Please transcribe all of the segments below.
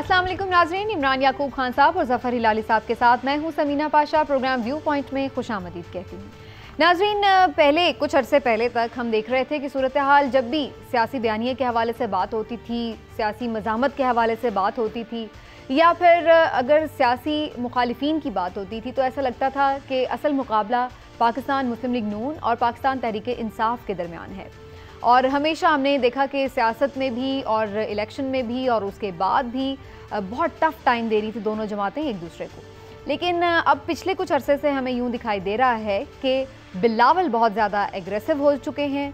अस्सलाम वालेकुम नाजरीन इमरान याकूब खान साहब और जफर हिलाली साहब के साथ मैं हूं Samina Pasha program viewpoint में खुश आमदीद कहती हूँ नाजरीन पहले कुछ अरसे पहले तक हम देख रहे थे कि सूरत हाल जब भी सियासी बयानी के हवाले से बात होती थी सियासी मजामत के हवाले से बात होती थी या फिर अगर सियासी मुखालफन की बात होती थी तो ऐसा लगता था कि असल मुकाबला पाकिस्तान मुस्लिम लीग नून और पाकिस्तान तहरीक इंसाफ के दरमियान है और हमेशा हमने देखा कि सियासत में भी और इलेक्शन में भी और उसके बाद भी बहुत टफ टाइम दे रही थी दोनों जमातें एक दूसरे को लेकिन अब पिछले कुछ अरसे से हमें यूं दिखाई दे रहा है कि बिलावल बहुत ज़्यादा एग्रेसिव हो चुके हैं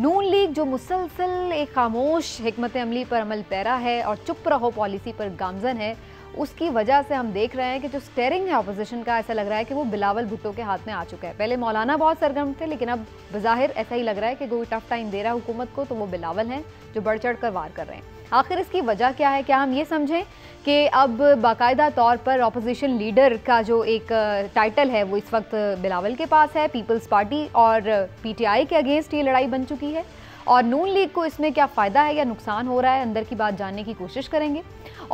नून लीग जो मुसलसल एक खामोश हमत अमली पर अमल पैरा है और चुप रहो पॉलिसी पर गामजन है उसकी वजह से हम देख रहे हैं कि जो स्टेयरिंग है अपोजिशन का ऐसा लग रहा है कि वो बिलावल भुट्टो के हाथ में आ चुका है पहले मौलाना बहुत सरगर्म थे लेकिन अब बज़ाहिर ऐसा ही लग रहा है कि कोई टफ टाइम दे रहा है हुकूमत को तो वो बिलावल हैं जो बढ़ चढ़ कर वार कर रहे हैं आखिर इसकी वजह क्या है क्या हम ये समझें कि अब बाकायदा तौर पर अपोजिशन लीडर का जो एक टाइटल है वो इस वक्त बिलावल के पास है पीपल्स पार्टी और पीटीआई के अगेंस्ट ये लड़ाई बन चुकी है और नून लीग को इसमें क्या फ़ायदा है या नुकसान हो रहा है अंदर की बात जानने की कोशिश करेंगे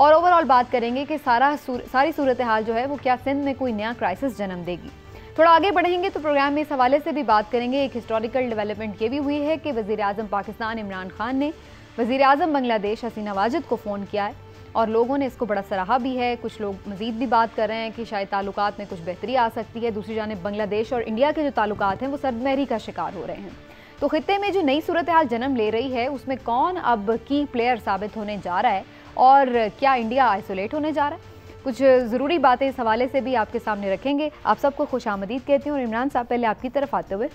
और ओवरऑल बात करेंगे कि सारा सारी सूरत हाल जो है वो क्या सिंध में कोई नया क्राइसिस जन्म देगी थोड़ा आगे बढ़ेंगे तो प्रोग्राम में इस हवाले से भी बात करेंगे एक हिस्टोरिकल डेवलपमेंट ये भी हुई है कि वज़ी अजम पाकिस्तान इमरान खान ने वज़ी अजम बांग्लादेश हसीना वाजिद को फ़ोन किया है और लोगों ने इसको बड़ा सराहा भी है कुछ लोग मज़ीद भी बात कर रहे हैं कि शायद ताल्लुक में कुछ बेहतरी आ सकती है दूसरी जानब बांग्लादेश और इंडिया के जो ताल्लुक हैं वो सरमहरी का शिकार हो रहे हैं तो खत्े में जो नई सूरत हाल जन्म ले रही है उसमें कौन अब की प्लेयर साबित होने जा रहा है और क्या इंडिया आइसोलेट होने जा रहा है कुछ ज़रूरी बातें इस हवाले से भी आपके सामने रखेंगे आप सबको खुश आमदीद कहती हूँ और इमरान साहब पहले आपकी तरफ आते हुए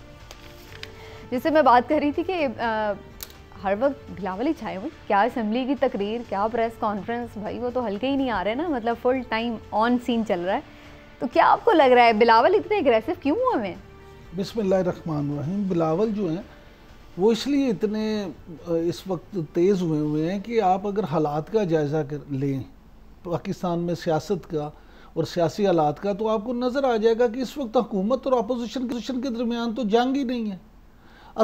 जिससे मैं बात कर रही थी कि आ, हर वक्त भिलावली छाए हुए क्या असम्बली की तकरीर क्या प्रेस कॉन्फ्रेंस भाई वो तो हल्के ही नहीं आ रहे ना मतलब फुल टाइम ऑन सीन चल रहा है तो क्या आपको लग रहा है बिलावल इतने एग्रेसिव क्यों हुए हैं बिसमीम बिलावल जो है वो इसलिए इतने इस वक्त तेज़ हुए हुए हैं कि आप अगर हालात का जायज़ा कर लें पाकिस्तान में सियासत का और सियासी हालात का तो आपको नज़र आ जाएगा कि इस वक्त हुकूमत और अपोजिशन के के दरमियान तो जंग ही नहीं है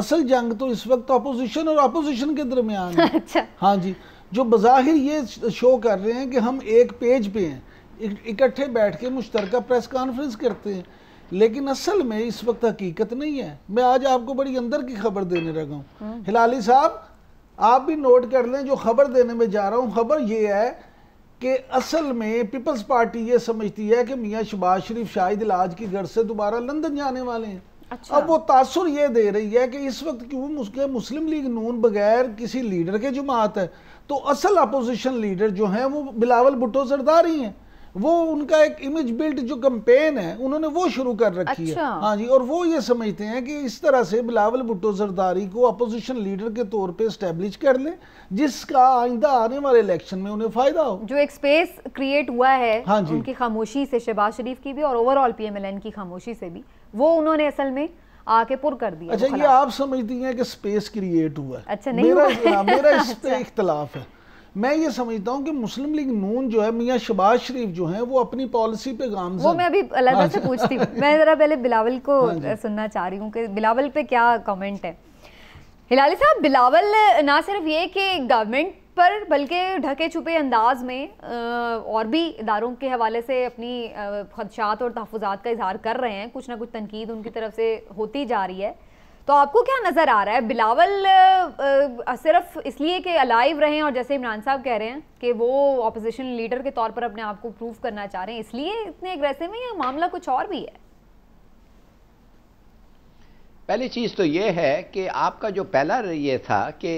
असल जंग तो इस वक्त अपोजिशन और अपोजिशन के दरमियान अच्छा। हाँ जी जो बज़ाहिर ये शो कर रहे हैं कि हम एक पेज पे हैं इकट्ठे बैठ के मुश्तरका प्रेस कॉन्फ्रेंस करते हैं लेकिन असल में इस वक्त हकीकत नहीं है मैं आज आपको बड़ी अंदर की खबर देने लगा हूँ हम्म। हिलाली साहब आप भी नोट कर लें जो खबर देने में जा रहा हूँ खबर ये है कि असल में पीपल्स पार्टी ये समझती है कि मियाँ शबाज शरीफ शाहिद इलाज की घर से दोबारा लंदन जाने वाले हैं अच्छा। अब वो तासुर ये दे रही है कि इस वक्त क्यों उसके मुस्लिम लीग नून बगैर किसी लीडर के जमात है तो असल अपोजिशन लीडर जो है वो बिलावल भुट्टो सरदार ही हैं वो उनका एक इमेज बिल्ड जो कंपेन है उन्होंने वो शुरू कर रखी अच्छा। है हाँ जी और वो ये समझते हैं कि इस तरह से बिलावल भुट्टो जरदारी को अपोजिशन लीडर के तौर पे स्टेब्लिश कर लें जिसका आइंदा आने वाले इलेक्शन में उन्हें फायदा हो जो एक स्पेस क्रिएट हुआ है हाँ जी उनकी खामोशी से शहबाज शरीफ की भी और ओवरऑल पीएमएलएन की खामोशी से भी वो उन्होंने असल में आके पुर कर दिया अच्छा ये आप समझती हैं कि स्पेस क्रिएट हुआ है अच्छा नहीं मेरा, हाँ, मेरा इस पे अच्छा। इख्तलाफ है मैं ये समझता हूँ कि मुस्लिम लीग नून जो है मियाँ शबाज शरीफ जो है वो अपनी पॉलिसी पे गाम वो मैं अभी अलग हाँ से पूछती हूँ मैं जरा पहले बिलावल को हाँ सुनना चाह रही हूँ कि बिलावल पे क्या कमेंट है हिलाली साहब बिलावल ना सिर्फ ये कि गवर्नमेंट पर बल्कि ढके छुपे अंदाज में और भी इदारों के हवाले से अपनी खदशात और तहफात का इजहार कर रहे हैं कुछ ना कुछ तनकीद उनकी तरफ से होती जा रही है तो आपको क्या नज़र आ रहा है बिलावल सिर्फ इसलिए कि अलाइव रहे और जैसे इमरान साहब कह रहे हैं कि वो अपोजिशन लीडर के तौर पर अपने आप को प्रूव करना चाह रहे हैं इसलिए इतने अग्रेसिव है या मामला कुछ और भी है पहली चीज़ तो ये है कि आपका जो पहला ये था कि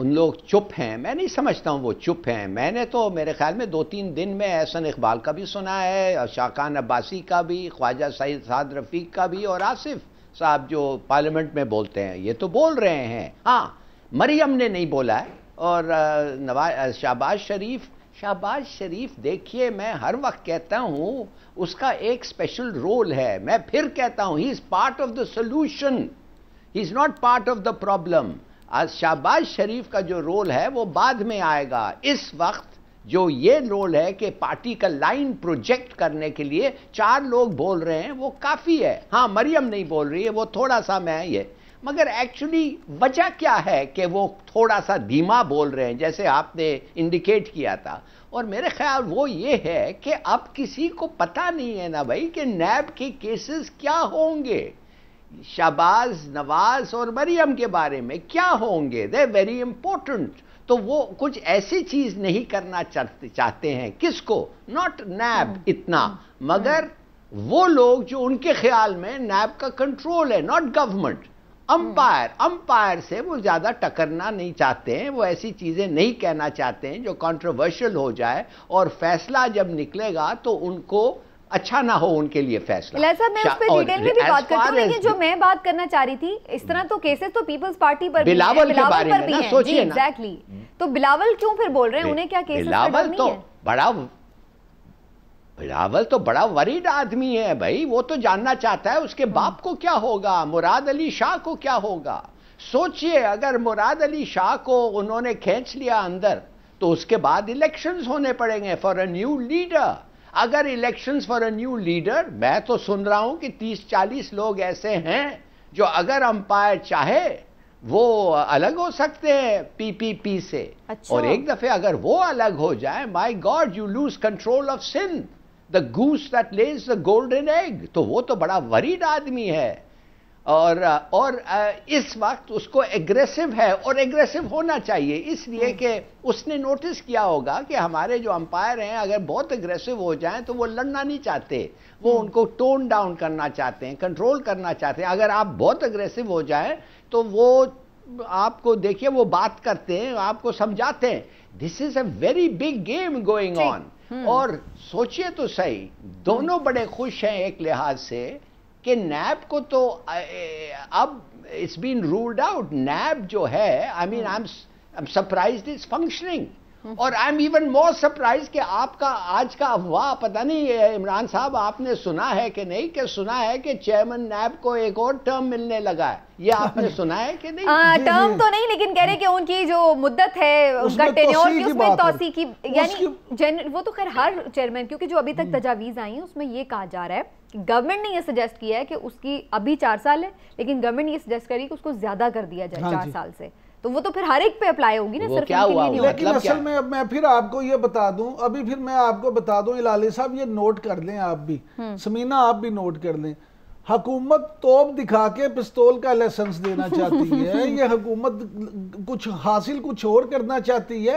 उन लोग चुप हैं मैं नहीं समझता हूँ वो चुप हैं मैंने तो मेरे ख्याल में दो तीन दिन में एहसन इकबाल का भी सुना है और शाकान अब्बासी का भी ख्वाजा सईद साद रफ़ीक का भी और आसिफ साहब जो पार्लियामेंट में बोलते हैं ये तो बोल रहे हैं हाँ मरियम ने नहीं बोला है और नवाज शहबाज शरीफ शहबाज शरीफ देखिए मैं हर वक्त कहता हूँ उसका एक स्पेशल रोल है मैं फिर कहता हूँ he is part of the solution he is not part of the problem आज शहबाज शरीफ का जो रोल है वो बाद में आएगा इस वक्त जो ये रोल है कि पार्टी का लाइन प्रोजेक्ट करने के लिए चार लोग बोल रहे हैं वो काफ़ी है हाँ मरियम नहीं बोल रही है वो थोड़ा सा मैं ये मगर एक्चुअली वजह क्या है कि वो थोड़ा सा धीमा बोल रहे हैं जैसे आपने इंडिकेट किया था और मेरे ख्याल वो ये है कि अब किसी को पता नहीं है ना भाई कि नैब के केसेस क्या होंगे शहबाज नवाज और मरियम के बारे में क्या होंगे दे वेरी इंपॉर्टेंट तो वो कुछ ऐसी चीज नहीं करना चाहते हैं किसको नॉट नैब hmm. इतना hmm. मगर hmm. वो लोग जो उनके ख्याल में नैब का कंट्रोल है नॉट गवर्नमेंट अंपायर अंपायर से वो ज़्यादा टकरना नहीं चाहते हैं वो ऐसी चीज़ें नहीं कहना चाहते हैं जो कंट्रोवर्शियल हो जाए और फैसला जब निकलेगा तो उनको अच्छा ना हो उनके लिए फैसला मैं उस डिटेल अच्छा, में भी बात करता लेकिन जो मैं बात करना चाह रही थी इस तरह तो केसेस तो पीपल्स पार्टी पर बिलावल के बारे में ना सोचिए एग्जैक्टली हम्म। तो बिलावल क्यों फिर बोल रहे हैं उन्हें क्या केसेस तो बिलावल तो बड़ा बिलावल तो बड़ा वरीड आदमी है भाई वो तो जानना चाहता है उसके हम्म। बाप को क्या होगा मुराद अली शाह को क्या होगा सोचिए अगर मुराद अली शाह को उन्होंने खींच लिया अंदर तो उसके बाद इलेक्शंस होने पड़ेंगे फॉर अ न्यू लीडर अगर elections for a new leader मैं तो सुन रहा हूं कि 30-40 लोग ऐसे हैं जो अगर अंपायर चाहे वो अलग हो सकते हैं पीपीपी से अच्छा। और एक दफे अगर वो अलग हो जाए my god you lose control of Sindh the goose that lays the golden egg तो वो तो बड़ा वरीड आदमी है और और इस वक्त उसको एग्रेसिव है और एग्रेसिव होना चाहिए इसलिए हम्म। कि उसने नोटिस किया होगा कि हमारे जो अंपायर हैं अगर बहुत एग्रेसिव हो जाएं तो वो लड़ना नहीं चाहते वो हम्म। उनको टोन डाउन करना चाहते हैं कंट्रोल करना चाहते हैं अगर आप बहुत एग्रेसिव हो जाएं तो वो आपको देखिए वो बात करते हैं आपको समझाते हैं this is a very big game going on और सोचिए तो सही दोनों हम्म। बड़े खुश हैं एक लिहाज से कि नैब को तो अब it's been ruled out NAB जो है I mean I am surprise is functioning hmm. और I am even more surprise कि आपका आज का अफवाह पता नहीं इमरान साहब आपने सुना है कि नहीं कि सुना है कि चेयरमैन नैब को एक और टर्म मिलने लगा है ये आपने सुना है कि नहीं आ, टर्म तो नहीं लेकिन कह रहे कि उनकी जो मुद्दत है उनका टेन्योर की उसमें तौसी की यानी वो तो खैर हर चेयरमैन क्योंकि जो अभी तक हम्म। तजावीज़ आई है उसमें ये कहा जा रहा है गवर्नमेंट ने ये सजेस्ट किया है कि उसकी अभी चार साल है लेकिन गवर्नमेंट ये सजेस्ट करी कि उसको ज्यादा कर दिया जाए हाँ चार साल से तो वो तो फिर हर एक पे अप्लाई होगी ना सिर्फ क्या हुआ मतलब लेकिन मतलब असल में अब मैं फिर आपको ये बता दूं अभी फिर मैं आपको बता दूं इलाली साहब ये नोट कर लें आप भी हम्म। समीना आप भी नोट कर लें हकूमत तोप दिखा के पिस्तौल का लाइसेंस देना चाहती है ये हकूमत कुछ हासिल कुछ और करना चाहती है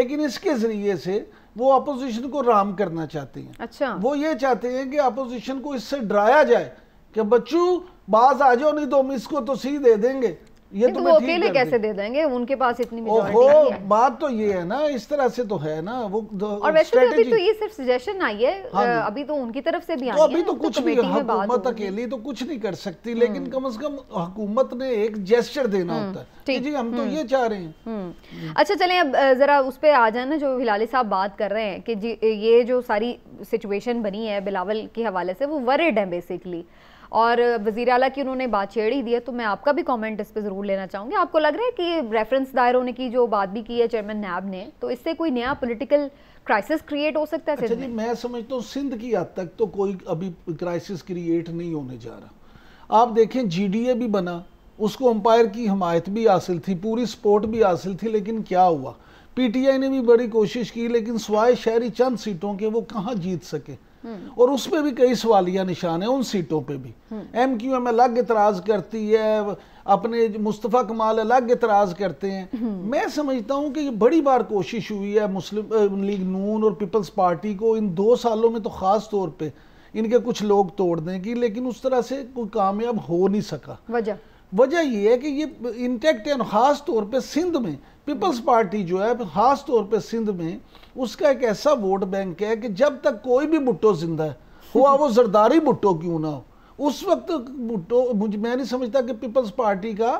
लेकिन इसके जरिए से वो अपोजिशन को राम करना चाहती हैं अच्छा वो ये चाहते हैं कि अपोजिशन को इससे डराया जाए कि बच्चू बाज आ जाओ नहीं तो हम इसको तो सी दे देंगे ये तो वो अकेले कैसे दे देंगे उनके पास इतनी ओ, ओहो बात तो ये है ना इस तरह से तो है ना वो और वैसे भी तो अभी तो ये सिर्फ सजेशन आई है हाँ अभी तो उनकी तरफ से भी तो अभी तो कुछ भी हुकूमत अकेली तो कुछ नहीं कर सकती हम्म। लेकिन कम से कम हुकूमत ने एक जेस्टर देना हम्म, होता है जी हम तो हम्म। ये चाह रहे हैं अच्छा चले अब जरा उस पर आ जाए ना जो हिलाली साहब बात कर रहे हैं कि ये जो सारी सिचुएशन बनी है बिलावल के हवाले से वो वरिड है बेसिकली और वजीर अला की उन्होंने बात छेड़ी दी है तो मैं आपका भी कॉमेंट इस पर ज़रूर लेना चाहूँगी आपको लग रहा है कि रेफरेंस दायर होने की जो बात भी की है चेयरमैन नैब ने तो इससे कोई नया पोलिटिकल क्राइसिस क्रिएट हो सकता है अच्छा मैं समझता हूँ सिंध की हद तक तो कोई अभी क्राइसिस क्रिएट नहीं होने जा रहा आप देखें जी भी बना उसको अंपायर की हमायत भी हासिल थी पूरी सपोर्ट भी हासिल थी लेकिन क्या हुआ पीटीआई ने भी बड़ी कोशिश की लेकिन स्वाय शहरी चंद सीटों के वो कहाँ जीत सके और उसमें भी कई सवालिया निशान है उन सीटों पे भी एम क्यू एम अलग इतराज करती है अपने मुस्तफ़ा कमाल अलग इतराज करते हैं हम्म। मैं समझता हूँ कि ये बड़ी बार कोशिश हुई है मुस्लिम लीग नून और पीपल्स पार्टी को इन दो सालों में तो ख़ास तौर पर इनके कुछ लोग तोड़ देंगी लेकिन उस तरह से कोई कामयाब हो नहीं सका वजह वजह यह है कि ये इंटेक्ट एंड ख़ास तौर पे सिंध में पीपल्स पार्टी जो है ख़ास तौर पे सिंध में उसका एक ऐसा वोट बैंक है कि जब तक कोई भी भुट्टो जिंदा है हुआ वो जरदारी भुट्टो क्यों ना हो उस वक्त भुट्टो मुझे मैं नहीं समझता कि पीपल्स पार्टी का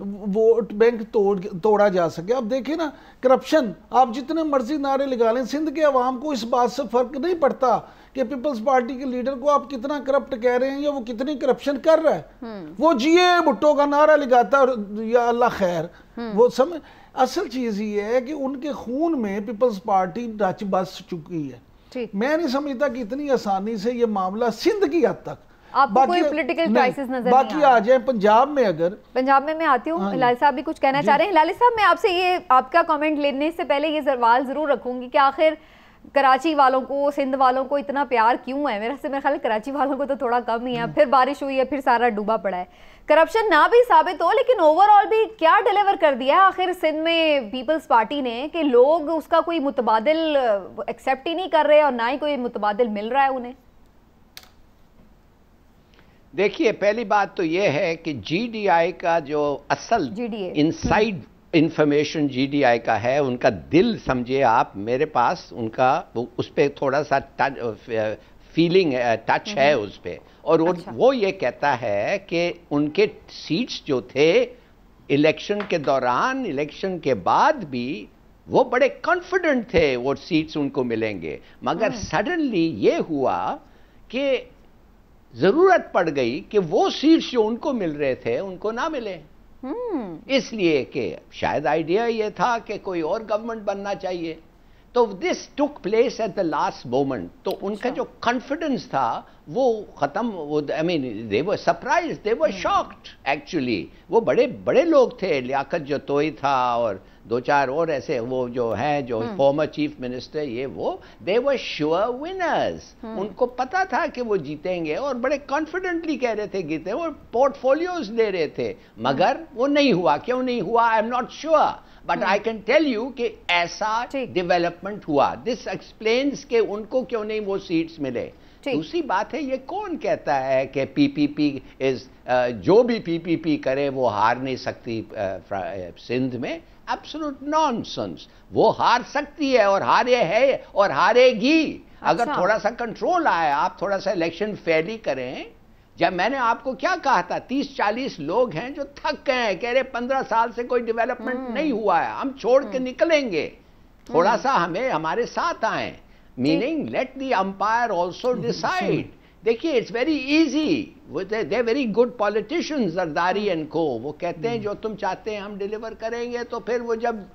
वोट बैंक तोड़ तोड़ा जा सके अब देखिए ना करप्शन आप जितने मर्जी नारे लगा लें सिंध के अवाम को इस बात से फ़र्क नहीं पड़ता कि पीपल्स पार्टी के लीडर को आप कितना करप्ट कह रहे हैं या वो कितनी करप्शन कर रहा है हम्म। वो जिए भुट्टो का नारा लगाता और या अल्लाह खैर हम्म। वो समझ असल चीज़ ये है कि उनके खून में पीपल्स पार्टी डच बस चुकी है मैं नहीं समझता कि इतनी आसानी से ये मामला सिंध की हद तक आपको कोई पॉलिटिकल क्राइसिस पंजाब में हाँ कुछ कहना चाह रहे हैं तो थोड़ा कम ही है हम्म। फिर बारिश हुई है फिर सारा डूबा पड़ा है करप्शन ना भी साबित हो लेकिन ओवरऑल भी क्या डिलीवर कर दिया आखिर सिंध में पीपल्स पार्टी ने लोग उसका कोई मुतबादल एक्सेप्ट ही नहीं कर रहे और ना ही कोई मुतबादल मिल रहा है उन्हें देखिए पहली बात तो यह है कि जीडीआई का जो असल इनसाइड इंफॉर्मेशन जीडीआई का है उनका दिल समझिए आप मेरे पास उनका उस पर थोड़ा सा फीलिंग टच है उस पर और अच्छा। वो ये कहता है कि उनके सीट्स जो थे इलेक्शन के दौरान इलेक्शन के बाद भी वो बड़े कॉन्फिडेंट थे वो सीट्स उनको मिलेंगे मगर सडनली हम्म। ये हुआ कि जरूरत पड़ गई कि वो सीट्स जो उनको मिल रहे थे उनको ना मिले हम्म। इसलिए कि शायद आइडिया ये था कि कोई और गवर्नमेंट बनना चाहिए तो this took place at the last moment तो उनका अच्छा। जो कॉन्फिडेंस था वो खत्म I mean they were surprise they were shocked actually वो बड़े बड़े लोग थे लियाकत जो तोई था और दो चार और ऐसे वो जो हैं जो फॉर्मर चीफ मिनिस्टर ये वो दे वर श्योर विनर्स उनको पता था कि वो जीतेंगे और बड़े कॉन्फिडेंटली कह रहे थे जीते और पोर्टफोलियोज दे रहे थे मगर hmm. वो नहीं हुआ क्यों नहीं हुआ I am not sure but I can tell you कि ऐसा डेवलपमेंट हुआ दिस एक्सप्लेन्स के उनको क्यों नहीं वो सीट्स मिले दूसरी बात है ये कौन कहता है कि पीपीपी इज जो भी पीपीपी करे वो हार नहीं सकती सिंध में एब्सोलूट नॉनसेंस वो हार सकती है और हारे है और हारेगी अच्छा। अगर थोड़ा सा कंट्रोल आए आप थोड़ा सा इलेक्शन फेयरली करें जब मैंने आपको क्या कहा था तीस चालीस लोग हैं जो थक गए हैं कह रहे पंद्रह साल से कोई डेवलपमेंट हम्म। नहीं हुआ है हम छोड़ के हम्म। निकलेंगे हम्म। थोड़ा सा हमें हमारे साथ आए meaning let the umpire also decide देखिए it's very easy they very good politicians Zardari and को वो कहते हैं जो तुम चाहते हैं हम डिलीवर करेंगे तो फिर वो जब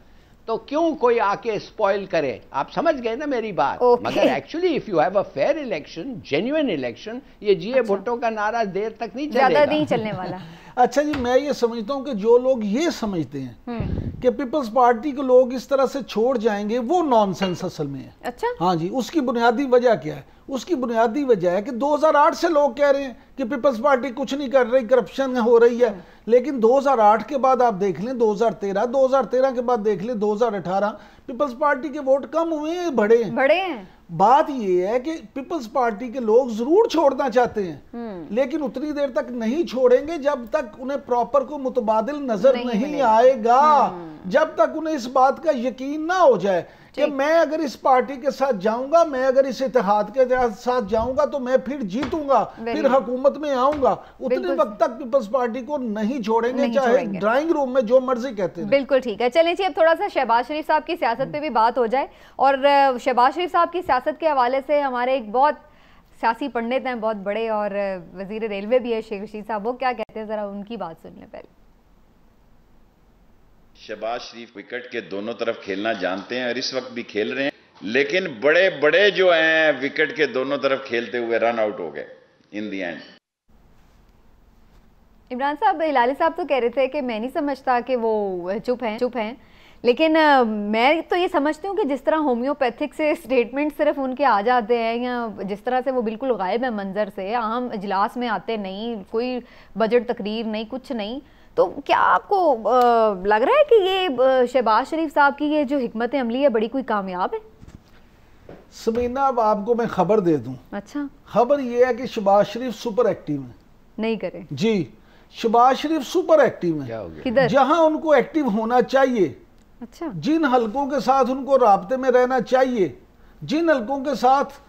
तो क्यों कोई आके स्पॉइल करे आप समझ गए ना मेरी बात okay. मगर actually if you have a fair election genuine election ये जीए अच्छा। भुट्टो का नारा देर तक नहीं चलेगा नहीं चलने वाला अच्छा जी मैं ये समझता हूँ कि जो लोग ये समझते हैं हम्म। कि पीपल्स पार्टी के लोग इस तरह से छोड़ जाएंगे वो नॉनसेंस असल में है अच्छा हाँ जी उसकी बुनियादी वजह क्या है उसकी बुनियादी वजह है कि 2008 से लोग कह रहे हैं कि पीपल्स पार्टी कुछ नहीं कर रही करप्शन हो रही है लेकिन 2008 के बाद आप देख लें 2013 2013 के बाद देख लें 2018 पीपल्स पार्टी के वोट कम हुए हैं बढ़े हैं बढ़े हैं बात ये है कि पीपल्स पार्टी के लोग जरूर छोड़ना चाहते हैं हम्म। लेकिन उतनी देर तक नहीं छोड़ेंगे जब तक उन्हें प्रॉपर को मुतबादल नजर नहीं, नहीं आएगा हम्म। जब तक उन्हें इस बात का यकीन ना हो जाए कि मैं अगर इस पार्टी के साथ जाऊंगा मैं अगर इस इतिहाद के साथ जाऊंगा तो मैं फिर जीतूंगा फिर हकूमत में आऊंगा उतने वक्त तक पीपल्स पार्टी को नहीं छोड़ेंगे चाहे ड्राइंग रूम में जो मर्जी कहते हैं बिल्कुल ठीक है चलें जी अब थोड़ा सा शहबाज शरीफ साहब की सियासत पे भी बात हो जाए और शहबाज शरीफ साहब की सियासत के हवाले से हमारे एक बहुत सियासी पंडित हैं बहुत बड़े और वजीर रेलवे भी है शेख रशीद साहब वो क्या कहते हैं ज़रा उनकी बात सुन लें पहले शहबाज शरीफ विकेट के दोनों तरफ खेलना जानते हैं और इस वक्त भी खेल रहे हैं लेकिन बड़े बड़े जो हैं विकेट के दोनों तरफ खेलते हुए रन आउट हो गए इन दी एंड इमरान साहब हिलाली साहब तो कह रहे थे कि मैं नहीं समझता कि वो चुप हैं चुप हैं लेकिन मैं तो ये समझती हूँ कि जिस तरह होम्योपैथिक से स्टेटमेंट सिर्फ उनके आ जाते हैं या जिस तरह से वो बिल्कुल गायब है मंजर से आम इजलास में आते नहीं कोई बजट तकरीर नहीं कुछ नहीं तो क्या आपको आ, लग रहा है कि ये शहबाज शरीफ साहब की ये जो हमत अमली है बड़ी कोई कामयाब है समीना अब आपको मैं खबर दे दूं अच्छा खबर ये है कि शहबाज शरीफ सुपर एक्टिव है नहीं करें जी शहबाज शरीफ सुपर एक्टिव है जहां उनको एक्टिव होना चाहिए अच्छा जिन हलकों के साथ उनको रबते में रहना चाहिए जिन हलकों के साथ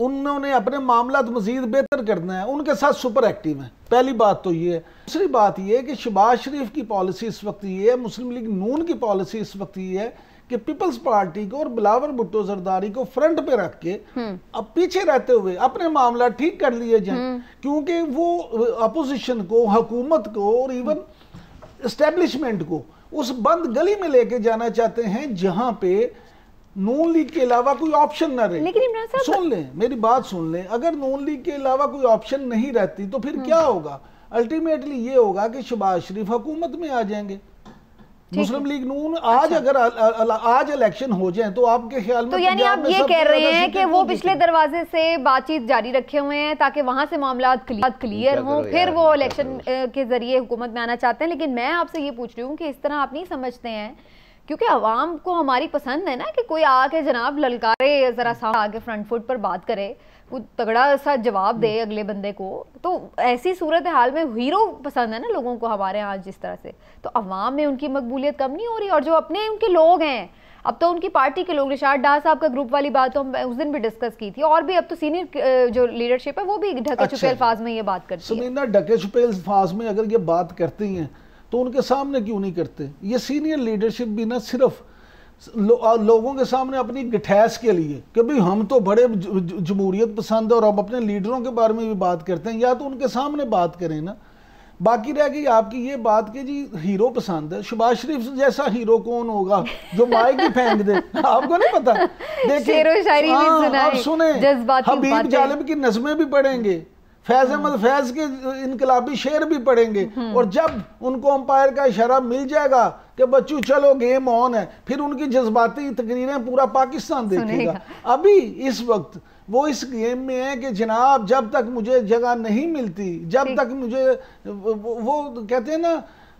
उन्होंने अपने मामला मजीद बेहतर करना है उनके साथ सुपर एक्टिव है पहली बात तो ये है दूसरी बात ये है कि शबाज शरीफ की पॉलिसी इस वक्त ये है मुस्लिम लीग नून की पॉलिसी इस वक्त ये है कि पीपल्स पार्टी को और बिलावर भुट्टो जरदारी को फ्रंट पे रख के हम्म। अब पीछे रहते हुए अपने मामला ठीक कर लिए जाए हम्म। क्योंकि वो अपोजिशन को हकूमत को और इवन इस्टेब्लिशमेंट को उस बंद गली में लेके जाना चाहते हैं जहाँ पे नून लीग के अलावा कोई ऑप्शन ना रहे लेकिन इमरान साहब सुन लें मेरी बात सुन लें अगर नून लीग के अलावा कोई ऑप्शन नहीं रहती तो फिर क्या हम्म। होगा अल्टीमेटली ये होगा कि शबाज शरीफ हुकूमत में आ जाएंगे मुस्लिम लीग नून आज अच्छा। अगर आज इलेक्शन हो जाए तो आपके ख्याल में तो यानी आप ये कह रहे हैं कि वो पिछले दरवाजे से बातचीत जारी रखे हुए हैं ताकि वहां से मामला क्लियर हो फिर वो इलेक्शन के जरिए हुकूमत में आना चाहते हैं लेकिन मैं आपसे ये पूछ रही हूँ कि इस तरह आप नहीं समझते हैं क्योंकि आवाम को हमारी पसंद है ना कि कोई आके जनाब ललकारे ज़रा सा आके फ्रंट फुट पर बात करे कुछ तगड़ा सा जवाब दे हम्म। अगले बंदे को तो ऐसी सूरत हाल में हीरो पसंद है ना लोगों को हमारे यहाँ जिस तरह से तो अवाम में उनकी मकबूलियत कम नहीं हो रही और जो अपने उनके लोग हैं अब तो उनकी पार्टी के लोग निशाद डा साहब का ग्रुप वाली बात तो हम उस दिन भी डिस्कस की थी और भी अब तो सीनियर जो लीडरशिप है वो भी ढके अच्छा, छुपे अल्फाज में ये बात करती है ढके छुपे अल्फाज में अगर ये बात करती हैं तो उनके सामने क्यों नहीं करते ये सीनियर लीडरशिप भी ना सिर्फ लो, लोगों के सामने अपनी गठैस के लिए कि भाई हम तो बड़े जमहूरियत पसंद है और हम अपने लीडरों के बारे में भी बात करते हैं या तो उनके सामने बात करें ना बाकी रह गई आपकी ये बात कि जी हीरो पसंद है शबाज शरीफ जैसा हीरो कौन होगा जो माइक ही फेंक दे आपको नहीं पता देखिए हाँ, आप सुने हबीब जालिब की नज़में भी पढ़ेंगे फैज हाँ। फैज के इनकलाबी शेर भी पढ़ेंगे हम्म। और जब उनको अंपायर का इशारा मिल जाएगा कि बच्चों चलो गेम ऑन है फिर उनकी जज्बाती तकरीरें पूरा पाकिस्तान देखेगा अभी इस वक्त वो इस गेम में है कि जनाब जब तक मुझे जगह नहीं मिलती जब तक मुझे वो कहते हैं ना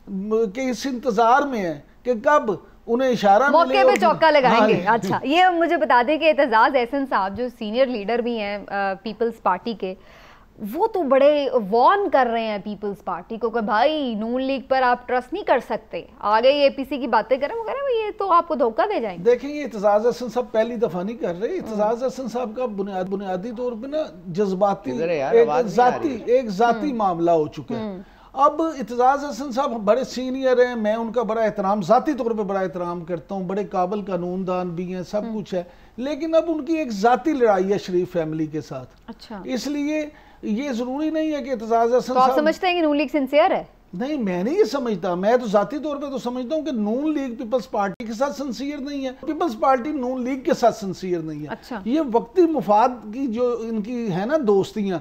कि इस इंतजार में है कि कब उन्हें इशारा मौके पे चौका हाँ लगाएंगे हाँ। अच्छा ये मुझे बता दें कि एतजाज एहसन साहब जो सीनियर लीडर भी हैं पीपल्स पार्टी के वो तो बड़े वॉर्न कर रहे हैं पीपल्स पार्टी को कि भाई नून लीग पर आप ट्रस्ट नहीं कर सकते आगे ये एपीसी की बातें करें वो कह रहे ये तो आपको धोखा दे जाएंगे देखिए इतजाज हसन साहब पहली दफा नहीं कर रहे इतजाज हसन साहब का बुनियाद बुनियादी तौर पर ना जज्बाती एक जाती हम्म। मामला हो चुका है हम्म। अब इतजाज हसन साहब बड़े सीनियर हैं मैं उनका बड़ा एहतराम ज़ाती तौर पर बड़ा एहतराम करता हूँ बड़े काबल कानूनदान भी हैं सब हम्म। कुछ है लेकिन अब उनकी एक ज़ाती लड़ाई है शरीफ फैमिली के साथ अच्छा इसलिए ये जरूरी नहीं है कि तो आप समझते हैं कि नून लीग सिंसियर है नहीं मैं नहीं ये समझता मैं तो जाती तौर पे तो समझता हूँ कि नून लीग पीपल्स पार्टी के साथ सिंसियर नहीं है पीपल्स पार्टी नून लीग के साथ सिंसियर नहीं है अच्छा। ये वक्ती मुफाद की जो इनकी है ना दोस्तियाँ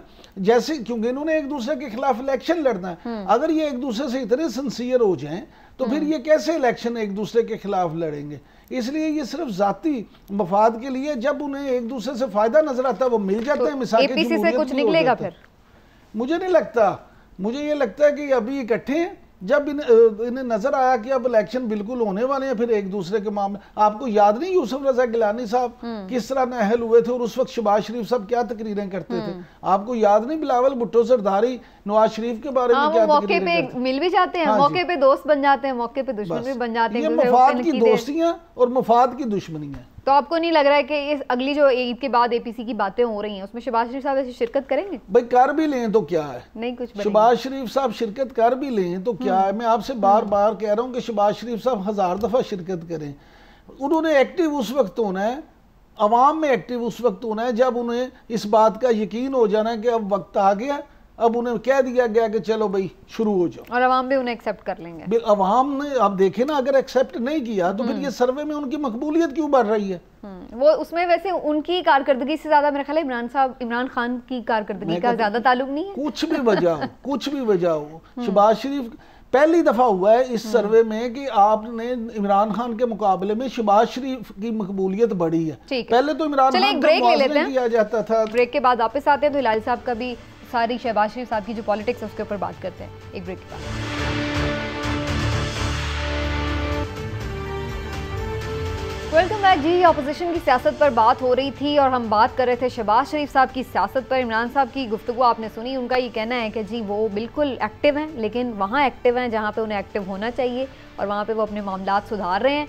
जैसे क्योंकि इन्होंने एक दूसरे के खिलाफ इलेक्शन लड़ना है हम्म। अगर ये एक दूसरे से इतने सिंसियर हो जाए तो फिर हम्म। ये कैसे इलेक्शन एक दूसरे के खिलाफ लड़ेंगे इसलिए ये सिर्फ जाति मफाद के लिए जब उन्हें एक दूसरे से फायदा नजर आता है वो मिल जाते तो हैं मिसाल के मुझे नहीं लगता मुझे ये लगता है कि अभी इकट्ठे हैं जब इन इन्हें नज़र आया कि अब इलेक्शन बिल्कुल होने वाले हैं फिर एक दूसरे के मामले आपको याद नहीं यूसुफ रजा गिलानी साहब हम्म। किस तरह नहल हुए थे और उस वक्त शबाज शरीफ साहब क्या तकरीरें करते थे हम्म। आपको याद नहीं बिलावल भुट्टो सरदारी नवाज शरीफ के बारे में हाँ, क्या मौके पे मिल भी जाते हैं हाँ मौके पे दोस्त बन जाते हैं मौके पे दुश्मन भी बन जाते हैं मफाद की दोस्तियां और मफाद की दुश्मनियाँ तो आपको नहीं लग रहा है कि इस अगली जो ईद के बाद एपीसी की बातें हो रही हैं उसमें शबाज शरीफ साहब ऐसी शिरकत करेंगे भाई कर भी लें तो क्या है नहीं कुछ शबाज शरीफ साहब शिरकत कर भी लें तो क्या हम्म। है मैं आपसे हम्म। बार बार कह रहा हूँ कि शबाज शरीफ साहब हजार दफ़ा शिरकत करें उन्होंने एक्टिव उस वक्त होना है आवाम में एक्टिव उस वक्त होना है जब उन्हें इस बात का यकीन हो जाना है कि अब वक्त आ गया है अब उन्हें कह दिया गया कि चलो भाई शुरू हो जाओ और अवाम भी उन्हें एक्सेप्ट कर लेंगे अवाम ने आप देखे ना अगर एक्सेप्ट नहीं किया तो फिर हम्म। ये सर्वे में उनकी मकबूलियत क्यों बढ़ रही है हम्म। वो उसमें वैसे उनकी कारकर्दगी से ज्यादा मेरा ख्याल इमरान साहब इमरान खान की कारकर्दगी का ज्यादा ताल्लुक नहीं है कुछ भी वजह हो कुछ भी वजह हो शहबाज हम्म। शरीफ पहली दफ़ा हुआ है इस सर्वे में कि आपने इमरान खान के मुकाबले में शबाज शरीफ की मकबूलियत बढ़ी है पहले तो इमरान खान ब्रेक ले लेते हैं किया जाता था ब्रेक के बाद वापस आते हैं तो हिलाल साहब का भी सारी शहबाज शरीफ साहब की जो पॉलिटिक्स है उसके ऊपर बात करते हैं एक ब्रेक के बाद वेलकम बैक जी अपोजिशन की सियासत पर बात हो रही थी और हम बात कर रहे थे शहबाज शरीफ साहब की सियासत पर इमरान साहब की गुफ्तु आपने सुनी उनका ये कहना है कि जी वो बिल्कुल एक्टिव हैं लेकिन वहाँ एक्टिव हैं जहाँ पे उन्हें एक्टिव होना चाहिए और वहाँ पे वो अपने मामला सुधार रहे हैं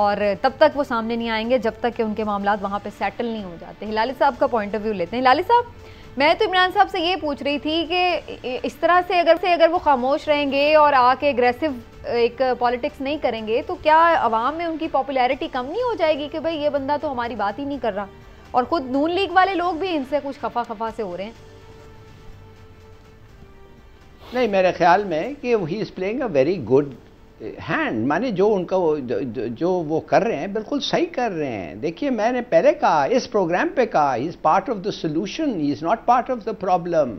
और तब तक वो सामने नहीं आएंगे जब तक कि उनके मामला वहाँ पर सेटल नहीं हो जाते हिलाली साहब का पॉइंट ऑफ व्यू लेते हैं हिलाली साहब मैं तो इमरान साहब से ये पूछ रही थी कि इस तरह से अगर से अगर वो खामोश रहेंगे और आके एग्रेसिव एक पॉलिटिक्स नहीं करेंगे तो क्या आवाम में उनकी पॉपुलैरिटी कम नहीं हो जाएगी कि भाई ये बंदा तो हमारी बात ही नहीं कर रहा और ख़ुद नून लीग वाले लोग भी इनसे कुछ खफा खफा से हो रहे हैं नहीं मेरे ख्याल में कि he is playing a very good hand माने जो उनका वो जो, वो कर रहे हैं बिल्कुल सही कर रहे हैं देखिए मैंने पहले कहा इस प्रोग्राम पे कहा is part of the solution is not part of the problem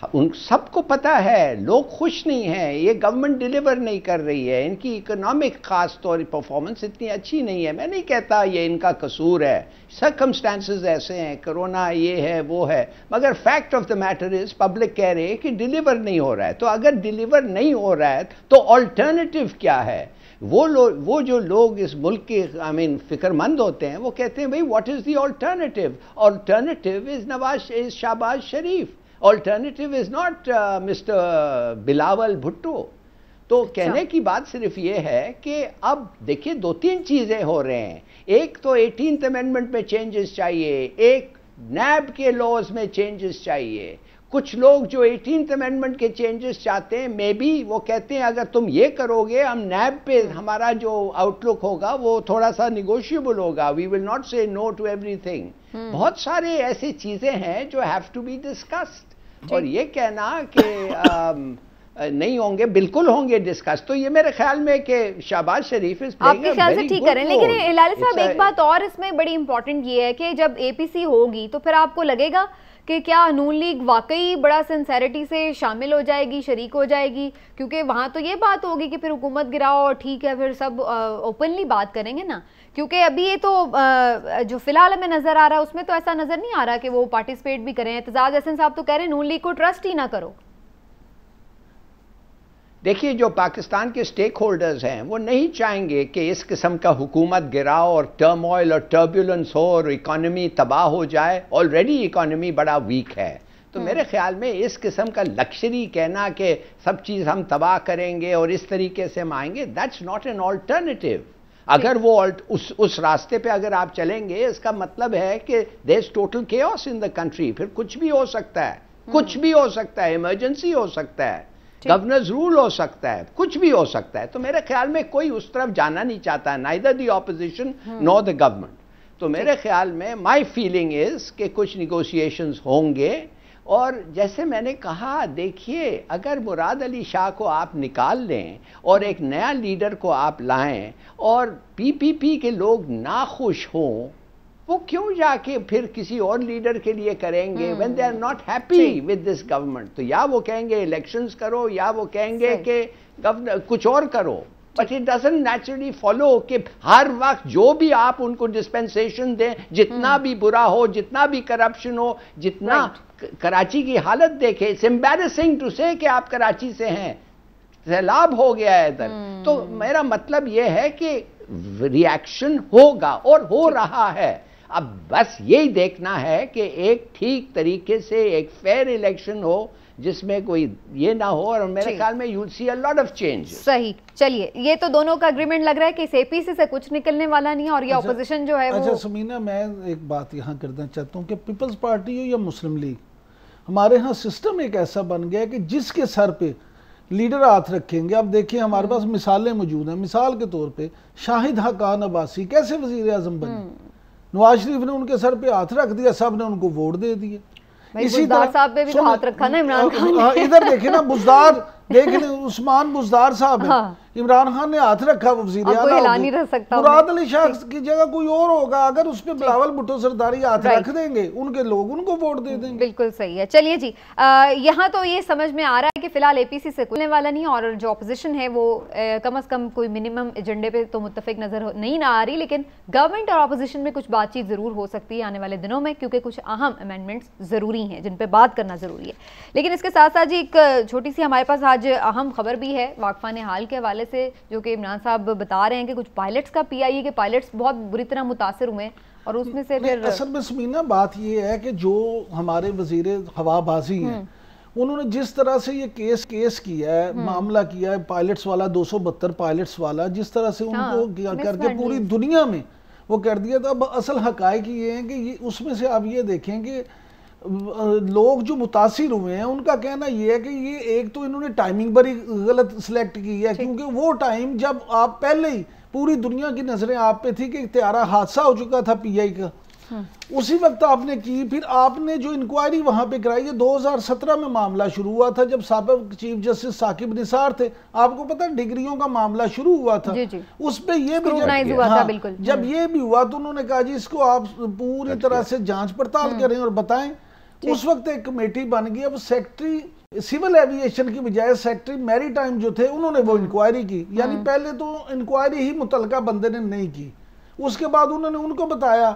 हाँ, उन सबको पता है लोग खुश नहीं हैं ये गवर्नमेंट डिलीवर नहीं कर रही है इनकी इकोनॉमिक खास तौर परफॉर्मेंस इतनी अच्छी नहीं है मैं नहीं कहता ये इनका कसूर है सर्कमस्टांसिस ऐसे हैं कोरोना ये है वो है मगर fact of the matter is public कह रहे हैं कि डिलीवर नहीं हो रहा है तो अगर डिलीवर नहीं हो रहा है तो ऑल्टरनेटिव क्या है वो लोग वो जो लोग इस मुल्क के आई मीन फिक्रमंद होते हैं वो कहते हैं भाई what is the alternative is Nawaz is Shahbaz Sharif alternative is not mister Bilawal Bhutto तो अच्छा। कहने की बात सिर्फ ये है कि अब देखिए दो तीन चीजें हो रहे हैं एक तो एटीन अमेंडमेंट में चेंजेस चाहिए एक नैब के लॉज में चेंजेस चाहिए कुछ लोग जो एटीन अमेंडमेंट के चेंजेस चाहते हैं मे बी वो कहते हैं अगर तुम ये करोगे हम नैब पे हमारा जो आउटलुक होगा वो थोड़ा सा निगोशियबल होगा we will not say no to everything बहुत सारे ऐसी चीजें हैं जो हैव टू बी डिस्कस्ड और ये कहना कि नहीं होंगे बिल्कुल होंगे डिस्कस तो ये मेरे ख्याल में कि शहबाज शरीफ इस आपके ख्याल से ठीक करें लेकिन हिलाली साहब एक बात और इसमें बड़ी इंपॉर्टेंट ये है कि जब एपीसी होगी तो फिर आपको लगेगा कि क्या नून लीग वाकई बड़ा सिंसेरिटी से शामिल हो जाएगी शरीक हो जाएगी क्योंकि वहाँ तो ये बात होगी कि फिर हुकूमत गिराओ और ठीक है फिर सब ओपनली बात करेंगे ना क्योंकि अभी ये तो जो फिलहाल हमें नज़र आ रहा है उसमें तो ऐसा नज़र नहीं आ रहा कि वो पार्टिसिपेट भी करें एतजाज एहसन साहब तो कह रहे हैं नून लीग को ट्रस्ट ही ना करो देखिए जो पाकिस्तान के स्टेक होल्डर्स हैं वो नहीं चाहेंगे कि इस किस्म का हुकूमत गिराओ और टर्मोइल और टर्बुलेंस हो और इकॉनमी तबाह हो जाए ऑलरेडी इकॉनमी बड़ा वीक है तो मेरे हम्म। ख्याल में इस किस्म का लक्जरी कहना कि सब चीज़ हम तबाह करेंगे और इस तरीके से हम आएंगे दैट्स नॉट एन ऑल्टरनेटिव अगर वो उस उस रास्ते पे अगर आप चलेंगे इसका मतलब है कि देश टोटल के इन द कंट्री फिर कुछ भी हो सकता है हम्म। कुछ भी हो सकता है इमरजेंसी हो सकता है गवर्नर्स रूल हो सकता है कुछ भी हो सकता है तो मेरे ख्याल में कोई उस तरफ जाना नहीं चाहता है इधर the opposition know the government तो मेरे ख्याल में माई फीलिंग इज के कुछ निगोशिएशन होंगे और जैसे मैंने कहा देखिए अगर मुराद अली शाह को आप निकाल लें और एक नया लीडर को आप लाएं और पीपीपी के लोग नाखुश हों वो क्यों जाके फिर किसी और लीडर के लिए करेंगे when they are not happy with this government तो या वो कहेंगे इलेक्शंस करो या वो कहेंगे कि गवर्नर कुछ और करो but it doesn't naturally follow कि हर वक्त जो भी आप उनको डिस्पेंसेशन दें जितना hmm. भी बुरा हो जितना भी करप्शन हो जितना कराची की हालत देखे इट्स एम्बेरसिंग टू से कि आप कराची से हैं सैलाब हो गया है इधर hmm. तो मेरा मतलब यह है कि रिएक्शन होगा और हो रहा है अब बस यही देखना है कि एक ठीक तरीके से एक फेयर इलेक्शन हो जिसमें कोई ये ना हो और मेरे ख्याल में you see lot of change सही चलिए ये तो दोनों का अग्रीमेंट लग रहा है कि इस एपीसी से कुछ निकलने वाला नहीं है और ये ऑपोजिशन अच्छा, जो है अच्छा सुमीना मैं एक बात यहाँ करना चाहता हूँ कि पीपल्स पार्टी हो या मुस्लिम लीग हमारे यहाँ सिस्टम एक ऐसा बन गया है कि जिसके सर पे लीडर हाथ रखेंगे अब देखिए हमारे पास मिसालें मौजूद हैं मिसाल के तौर पे शाहिद हकान अब्बासी कैसे वजीर अजम बने हम्म। नवाज शरीफ ने उनके सर पे हाथ रख दिया सब ने उनको वोट दे दिए इसी साहब पे भी तो हाथ रखा ना इमरान हाँ, खान इधर देखिए ना बुजदार देखिए उस्मान बुजदार साहब हाँ। इमरान खान ने हाथ रखा वो वजी नहीं रह सकता मुराद अली शाह की जगह कोई और होगा अगर उस पर बिलावल भुट्टो सरदारी हाथ रख देंगे उनके लोग उनको वोट दे देंगे बिल्कुल सही है चलिए जी यहाँ तो ये समझ में आ रहा है कि फिलहाल एपीसी से खुलने वाला नहीं और जो अपोजिशन है वो कम अज कम कोई मिनिमम एजेंडे पे तो मुतफिक नजर नहीं ना आ रही लेकिन गवर्नमेंट और अपोजिशन में कुछ बातचीत जरूर हो सकती है आने वाले दिनों में क्योंकि कुछ अहम अमेंडमेंट्स जरूरी हैं जिन पर बात करना जरूरी है लेकिन इसके साथ साथ जी एक छोटी सी हमारे पास आज अहम खबर भी है वाकफा ने हाल के हवाले हवाले से जो कि इमरान साहब बता रहे हैं कि कुछ पायलट्स का पीआईए e के पायलट्स बहुत बुरी तरह मुतासर हुए हैं और उसमें से फिर असल में समीना बात यह है कि जो हमारे वजीर हवाबाजी हैं हम्म। उन्होंने जिस तरह से ये केस केस किया है हम्म। मामला किया है पायलट्स वाला दो सौ बहत्तर पायलट्स वाला जिस तरह से हाँ, उनको हाँ, करके पूरी दुनिया में वो कर दिया था तो अब असल हक ये है कि ये उसमें से आप ये देखें कि लोग जो मुतासर हुए हैं उनका कहना यह है कि ये एक तो इन्होंने टाइमिंग बड़ी गलत सिलेक्ट की है क्योंकि वो टाइम जब आप पहले ही पूरी दुनिया की नज़रें आप पे थी कि इख्तियारा हादसा हो चुका था पीआई का हाँ। उसी वक्त आपने की फिर आपने जो इंक्वायरी वहां पे कराई है 2017 में मामला शुरू हुआ था जब सबक चीफ जस्टिस साकिब निसार थे आपको पता डिग्रियों का मामला शुरू हुआ था जी जी। उस पर यह भी जब, हुआ हाँ, था बिल्कुल जब ये भी हुआ तो उन्होंने कहा जी इसको आप पूरी अच्छा। तरह से जांच पड़ताल हाँ। करें और बताएं तो उस वक्त एक कमेटी बन गई अब सेक्रेटरी सिविल एविएशन की बजाय सेक्रेटरी मैरी टाइम जो थे उन्होंने वो इंक्वायरी की यानी हाँ। पहले तो इंक्वायरी ही मुतलका बंदे ने नहीं की उसके बाद उन्होंने उनको बताया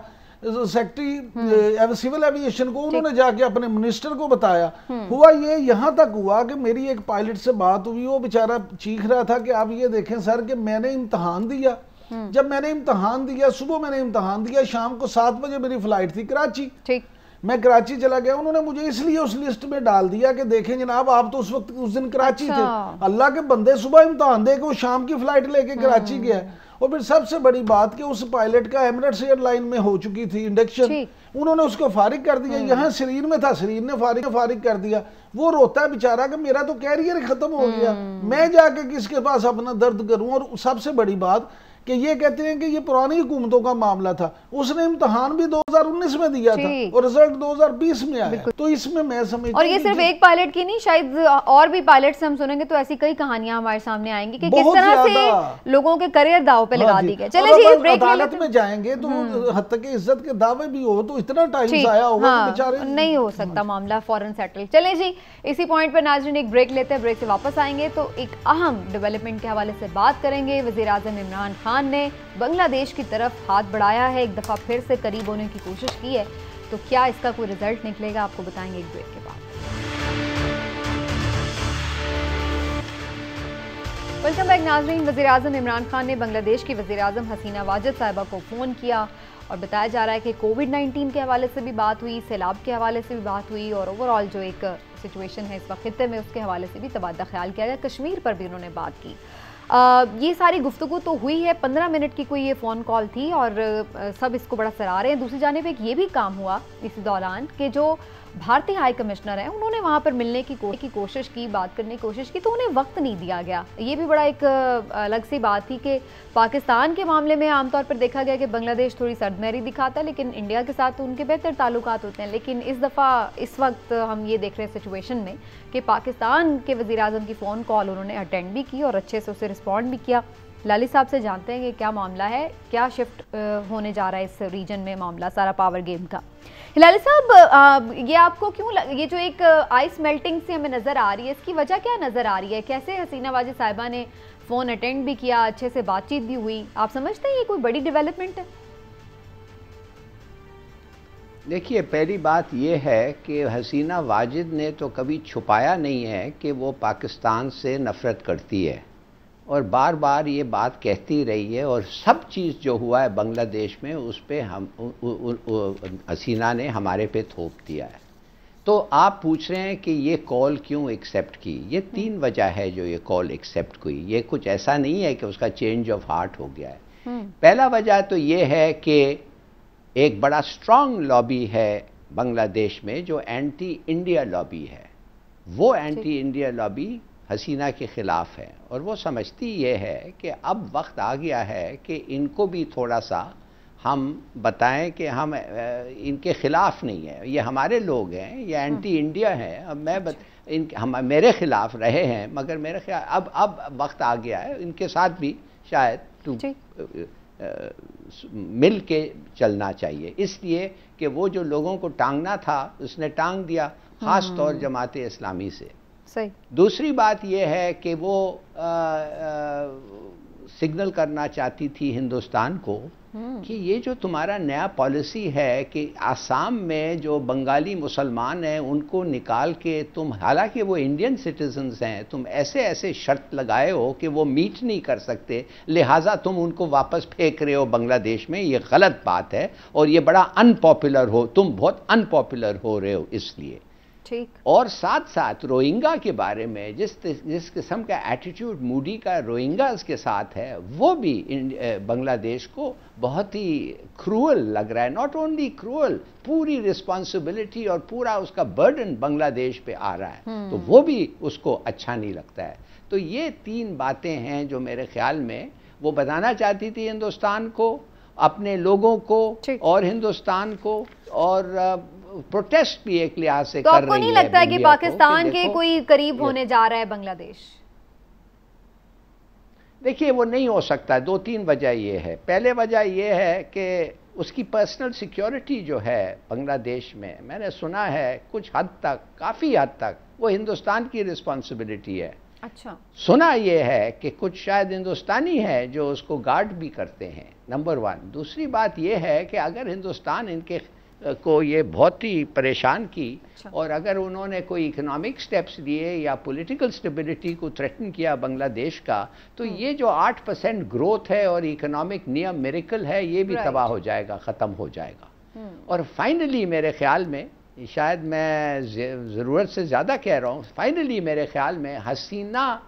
सेक्रेटरी हम्म। सिविल एविएशन को उन्होंने जाके अपने मिनिस्टर को बताया हम्म। हुआ ये यहाँ तक हुआ कि मेरी एक पायलट से बात हुई वो बेचारा चीख रहा था कि आप ये देखें सर कि मैंने इम्तहान दिया हम्म। जब मैंने इम्तहान दिया सुबह मैंने इम्तहान दिया शाम को सात बजे मेरी फ्लाइट थी कराची ठीक मैं कराची चला गया उन्होंने मुझे इसलिए उस लिस्ट में डाल दिया कि देखें जनाब आप तो उस वक्त उस दिन कराची थे अच्छा। अल्लाह के बंदे सुबह इम्तहान दे के वो शाम की फ्लाइट लेके हाँ। कराची गया और फिर सबसे बड़ी बात कि उस पायलट का एमिरेट्स एयरलाइन में हो चुकी थी इंडक्शन उन्होंने उसको फारिग कर दिया हाँ। यहाँ शरीर में था शरीर ने फारिग फारिग कर दिया वो रोता है बेचारा कि मेरा तो कैरियर खत्म हो गया हाँ। मैं जाके किसके पास अपना दर्द करूं और सबसे बड़ी बात कि ये कहते हैं कि ये पुरानी हुकूमतों का मामला था उसने इम्तहान भी 2019 में दिया था और रिजल्ट 2020 में आया तो इसमें मैं समझ और ये सिर्फ एक पायलट की नहीं शायद और भी पायलट से हम सुनेंगे तो ऐसी कई कहानियां हमारे सामने आएंगी कि किस तरह से लोगों के करियर दाव पे हाँ लगा दी गई चले अदालत में जाएंगे तो हम्म। हद के इज्जत के दावे भी हो तो इतना टाइम आया होगा हाँ, बेचारे नहीं हो सकता हाँ मामला फॉरन सेटल चले जी इसी पॉइंट पर नाजरीन एक ब्रेक लेते हैं ब्रेक से वापस आएंगे तो एक अहम डेवलपमेंट के हवाले से बात करेंगे वजीर इमरान खान खान ने बांग्लादेश की तरफ हाथ बढ़ाया है एक दफ़ा फिर से करीब होने की कोशिश की है तो क्या इसका कोई रिजल्ट निकलेगा आपको बताएंगे एक ब्रेक के बाद वेलकम बैक नाजरीन वजी अजम इमरान खान ने बांग्लादेश की वजी अजम हसीना वाजद साहबा को फ़ोन किया और बताया जा रहा है कि कोविड 19 के हवाले से भी बात हुई सैलाब के हवाले से भी बात हुई और ओवरऑल जो एक सिचुएशन है इस वक्त में उसके हवाले से भी तबादला ख्याल किया गया कश्मीर पर भी उन्होंने बात की आ, ये सारी गुफ्तु तो हुई है पंद्रह मिनट की कोई ये फ़ोन कॉल थी और सब इसको बड़ा सरा रहे हैं दूसरी जानब एक ये भी काम हुआ इस दौरान कि जो भारतीय हाई कमिश्नर हैं उन्होंने वहाँ पर मिलने की, को, की कोशिश की बात करने की कोशिश की तो उन्हें वक्त नहीं दिया गया ये भी बड़ा एक अलग सी बात थी कि पाकिस्तान के मामले में आमतौर पर देखा गया कि बांग्लादेश थोड़ी सर्दमहरी दिखाता है लेकिन इंडिया के साथ तो उनके बेहतर ताल्लुक होते हैं लेकिन इस दफ़ा इस वक्त हम ये देख रहे हैं सिचुएशन में कि पाकिस्तान के वज़ी की फ़ोन कॉल उन्होंने अटेंड भी की और अच्छे से उसे रिस्पॉन्ड भी किया लाली साहब से जानते हैं कि क्या मामला है क्या शिफ्ट होने जा रहा है इस रीजन में मामला सारा पावर गेम का लाली साहब ये आपको क्यों लग, ये जो एक आइस मेल्टिंग से हमें नज़र आ रही है इसकी वजह क्या नज़र आ रही है कैसे हसीना वाजी साहिबा ने फ़ोन अटेंड भी किया अच्छे से बातचीत भी हुई आप समझते हैं ये कोई बड़ी डेवलपमेंट है देखिए पहली बात यह है कि हसीना वाजिद ने तो कभी छुपाया नहीं है कि वो पाकिस्तान से नफ़रत करती है और बार बार ये बात कहती रही है और सब चीज़ जो हुआ है बांग्लादेश में उस पर हम हसीना ने हमारे पे थोप दिया है तो आप पूछ रहे हैं कि ये कॉल क्यों एक्सेप्ट की ये तीन वजह है जो ये कॉल एक्सेप्ट हुई ये कुछ ऐसा नहीं है कि उसका चेंज ऑफ हार्ट हो गया है हम्म। पहला वजह तो ये है कि एक बड़ा स्ट्रांग लॉबी है बांग्लादेश में जो एंटी इंडिया लॉबी है वो एंटी इंडिया लॉबी हसीना के ख़िलाफ़ है और वो समझती ये है कि अब वक्त आ गया है कि इनको भी थोड़ा सा हम बताएं कि हम इनके ख़िलाफ़ नहीं हैं ये हमारे लोग हैं ये एंटी हाँ। इंडिया हैं अब मैं बत, अच्छा। इन हम मेरे ख़िलाफ़ रहे हैं मगर मेरे ख्याल अब अब वक्त आ गया है इनके साथ भी शायद तू मिल के चलना चाहिए इसलिए कि वो जो लोगों को टांगना था उसने टांग दिया ख़ास तौर हाँ। जमात इस्लामी से सही दूसरी बात यह है कि वो आ, आ, सिग्नल करना चाहती थी हिंदुस्तान को हम्म। कि ये जो तुम्हारा नया पॉलिसी है कि आसाम में जो बंगाली मुसलमान हैं उनको निकाल के तुम हालांकि वो इंडियन सिटीजन्स हैं तुम ऐसे ऐसे शर्त लगाए हो कि वो मीट नहीं कर सकते लिहाजा तुम उनको वापस फेंक रहे हो बांग्लादेश में ये गलत बात है और ये बड़ा अनपॉपुलर हो तुम बहुत अनपॉपुलर हो रहे हो इसलिए ठीक और साथ साथ रोहिंगा के बारे में जिस जिस किस्म का एटीट्यूड मूडी का रोहिंगा के साथ है वो भी बांग्लादेश को बहुत ही क्रूअल लग रहा है नॉट ओनली क्रूअल पूरी रिस्पॉन्सिबिलिटी और पूरा उसका बर्डन बांग्लादेश पे आ रहा है हम्म। तो वो भी उसको अच्छा नहीं लगता है तो ये तीन बातें हैं जो मेरे ख्याल में वो बताना चाहती थी हिंदुस्तान को अपने लोगों को और हिंदुस्तान को और प्रोटेस्ट भी एक लिहाज से तो कर आपको नहीं लगता है कि पाकिस्तान के कोई करीब होने जा रहा है बांग्लादेश देखिए वो नहीं हो सकता दो तीन वजह ये है पहले वजह ये है कि उसकी पर्सनल सिक्योरिटी जो है बांग्लादेश में मैंने सुना है कुछ हद तक काफ़ी हद तक वो हिंदुस्तान की रिस्पॉन्सिबिलिटी है अच्छा सुना यह है कि कुछ शायद हिंदुस्तानी है जो उसको गार्ड भी करते हैं नंबर वन दूसरी बात यह है कि अगर हिंदुस्तान इनके को ये बहुत ही परेशान की अच्छा। और अगर उन्होंने कोई इकोनॉमिक स्टेप्स दिए या पॉलिटिकल स्टेबिलिटी को थ्रेटन किया बांग्लादेश का तो हम्म। ये जो आठ परसेंट ग्रोथ है और इकोनॉमिक नियम मेरिकल है ये भी तबाह हो जाएगा ख़त्म हो जाएगा हम्म। और फाइनली मेरे ख्याल में शायद मैं ज़रूरत से ज़्यादा कह रहा हूँ फाइनली मेरे ख्याल में हसीना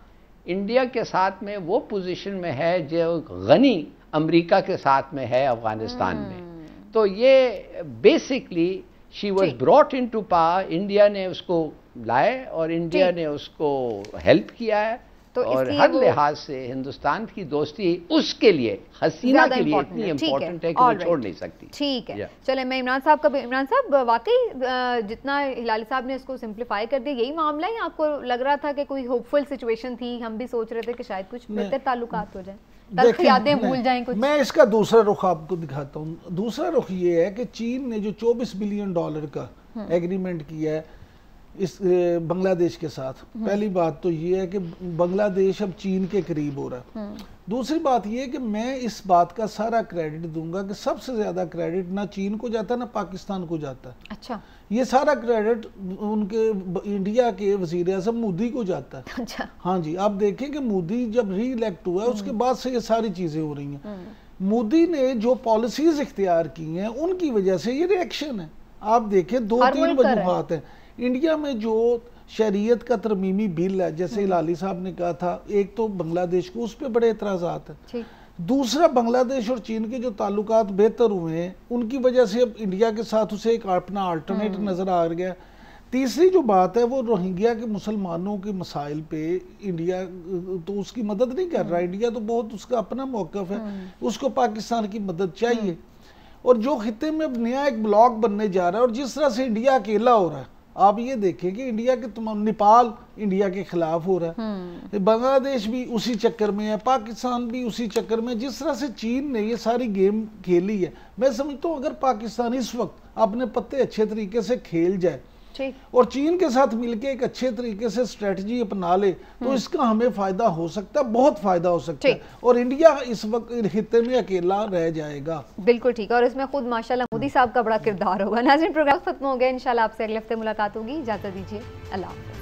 इंडिया के साथ में वो पोजीशन में है जो गनी अमेरिका के साथ में है अफ़गानिस्तान में हम्म। तो ये basically she was brought in to पा इंडिया ने उसको लाए और इंडिया ने उसको हेल्प किया है तो और हर लिहाज से हिंदुस्तान की दोस्ती उसके लिए हसीना के लिए इतनी इम्पोर्टेंट है कि वो छोड़ नहीं सकती ठीक है चले मैं इमरान साहब का इमरान साहब वाकई जितना हिलाली साहब ने इसको सिंप्लीफाई कर दिया यही मामला है आपको लग रहा था कि कोई होपफुल सिचुएशन थी हम भी सोच रहे थे कि शायद कुछ बेहतर ताल्लुक हो जाए यादें भूल जाएं कुछ मैं इसका दूसरा रुख आपको दिखाता हूँ दूसरा रुख ये है कि चीन ने जो 24 बिलियन डॉलर का हम्म। एग्रीमेंट किया है इस बांग्लादेश के साथ हम्म। पहली बात तो ये है कि बांग्लादेश अब चीन के करीब हो रहा है हम्म। दूसरी बात यह कि मैं इस बात का सारा क्रेडिट दूंगा कि सबसे ज़्यादा क्रेडिट ना चीन को जाता ना पाकिस्तान को जाता अच्छा ये सारा क्रेडिट उनके इंडिया के वजीर अजम मोदी को जाता है अच्छा हाँ जी आप देखें कि मोदी जब री इलेक्ट हुआ है हम्म। उसके बाद से ये सारी चीज़ें हो रही हैं हम्म। मोदी ने जो पॉलिसीज इख्तियार की हैं उनकी वजह से ये रिएक्शन है आप देखें दो तीन वजूहत हैं इंडिया में जो शरीयत का तरमीमी बिल है जैसे हम्म। लाली साहब ने कहा था एक तो बांग्लादेश को उस पर बड़े एतराज हैं दूसरा बांग्लादेश और चीन के जो ताल्लुक बेहतर हुए हैं उनकी वजह से अब इंडिया के साथ उसे एक अपना अल्टरनेट हम्म। नज़र आ गया तीसरी जो बात है वो रोहिंग्या के मुसलमानों के मसाइल पे इंडिया तो उसकी मदद नहीं कर रहा हम्म। इंडिया तो बहुत उसका अपना मौकफ है उसको पाकिस्तान की मदद चाहिए और जो खत्े में अब नया एक ब्लॉक बनने जा रहा है और जिस तरह से इंडिया अकेला हो रहा है आप ये देखें कि इंडिया के तमाम नेपाल इंडिया के खिलाफ हो रहा है हम्म। बांग्लादेश भी उसी चक्कर में है पाकिस्तान भी उसी चक्कर में जिस तरह से चीन ने ये सारी गेम खेली है मैं समझता हूँ अगर पाकिस्तान इस वक्त अपने पत्ते अच्छे तरीके से खेल जाए और चीन के साथ मिलकर एक अच्छे तरीके से स्ट्रेटजी अपना ले तो हम्म। इसका हमें फायदा हो सकता है बहुत फायदा हो सकता है और इंडिया इस वक्त हित में अकेला रह जाएगा बिल्कुल ठीक है और इसमें खुद माशाल्लाह मोदी साहब का बड़ा किरदार होगा नाजन प्रोग्राम खत्म हो गया इंशाल्लाह आपसे अगले हफ्ते मुलाकात होगी इजाजत दीजिए अल्लाह